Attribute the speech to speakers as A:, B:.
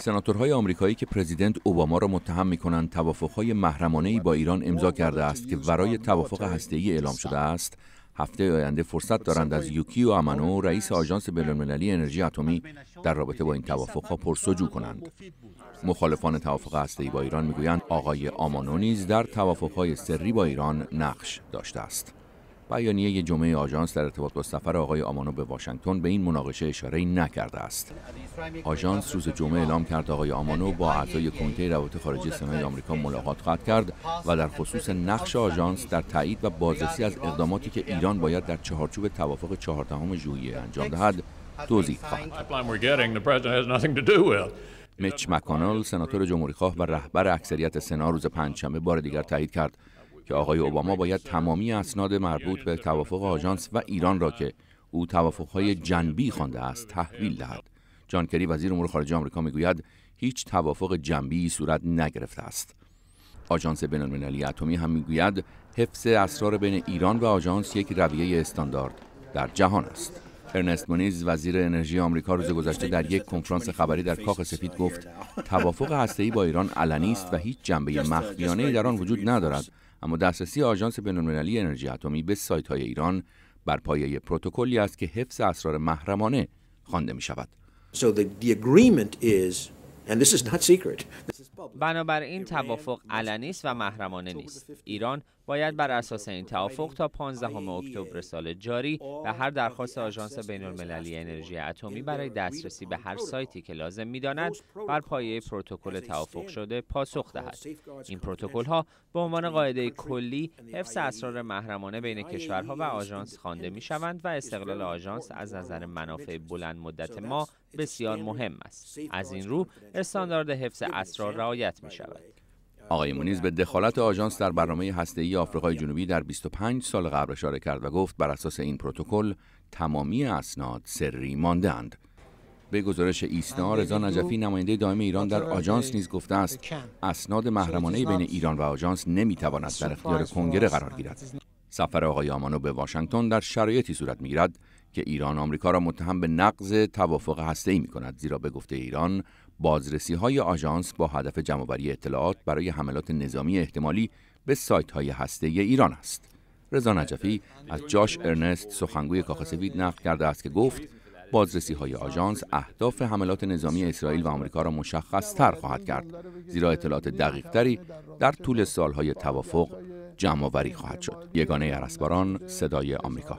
A: سناتورهای آمریکایی که پرزیدنت اوباما را متهم می‌کنند توافق‌های ای با ایران امضا کرده است که ورای توافق هسته‌ای اعلام شده است، هفته آینده فرصت دارند از یوکی و امانو رئیس آژانس بین‌المللی انرژی اتمی در رابطه با این ها پرسجو کنند. مخالفان توافق هسته‌ای با ایران می‌گویند آقای آمانو نیز در توافق‌های سری با ایران نقش داشته است. بیانیه ی جمعه آژانس در ارتباط با سفر آقای آمانو به واشنگتن به این مناقشه اشاره نکرده است. آژانس روز جمعه اعلام کرد آقای آمانو با اعضای کمیته روابط خارجی سنای آمریکا ملاقات خواهد کرد و در خصوص نقش آژانس در تایید و بازرسی از اقداماتی که ایران باید در چهارچوب توافق 14 ژوئیه انجام دهد توضیح خواهد مچ مکانال سناتور جمهوری خواه و رهبر اکثریت سنا روز پنجشنبه بار دیگر تایید کرد که آقای اوباما باید تمامی اسناد مربوط به توافق آژانس و ایران را که او توافقهای جنبی خوانده است تحویل دهد جان کری وزیر امور خارجه آمریکا میگوید هیچ توافق جنبی صورت نگرفته است آژانس بینالمللی اتمی هم میگوید حفظ اسرار بین ایران و آژانس یک رویه استاندارد در جهان است ارنست مونیز وزیر انرژی آمریکا روز گذشته در یک کنفرانس خبری در کاخ سفید گفت توافق هسته‌ای با ایران علنی است و هیچ جنبه مخفیانه در آن وجود ندارد اما دسترسی آژانس بین‌المللی انرژی اتمی به سایت های ایران بر پایه پروتکلی است که حفظ اسرار محرمانه خوانده می شود. So
B: بنابراین توافق علنی است و محرمانه نیست. ایران باید بر اساس این توافق تا 15 اکتبر سال جاری و هر درخواست آژانس المللی انرژی اتمی برای دسترسی به هر سایتی که لازم میداند بر پایه پروتکل توافق شده پاسخ دهد. این پروتکل ها به عنوان قاعده کلی حفظ اسرار محرمانه بین کشورها و آژانس خوانده می شوند و استقلال آژانس از نظر منافع بلند مدت ما بسیار مهم است. از این رو استاندارد حفظ اسرار رعایت می شود.
A: آقای مونیز به دخالت آژانس در برنامه هسته‌ای آفریقای جنوبی در 25 سال قبل اشاره کرد و گفت بر اساس این پروتکل تمامی اسناد سری ماندهاند. به گزارش ایسنا رضا نجفی نماینده دائم ایران در آژانس نیز گفته است اسناد محرمانه بین ایران و آژانس نمیتواند در اختیار کنگره قرار گیرد سفر آقای آمانو به واشنگتن در شرایطی صورت میگیرد که ایران آمریکا را متهم به نقض توافق هسته‌ای می‌کند زیرا به گفته ایران بازرسی های آژانس با هدف جمعآوری اطلاعات برای حملات نظامی احتمالی به سایت های هسته ایران است. رضا نجفی از جاش ارنست سخنگوی کاخ سفید نقل کرده است که گفت بازرسی های آژانس اهداف حملات نظامی اسرائیل و آمریکا را مشخص تر خواهد کرد زیرا اطلاعات دقیق تری در طول سالهای توافق جمع خواهد شد یگانه ارسباران صدای آمریکا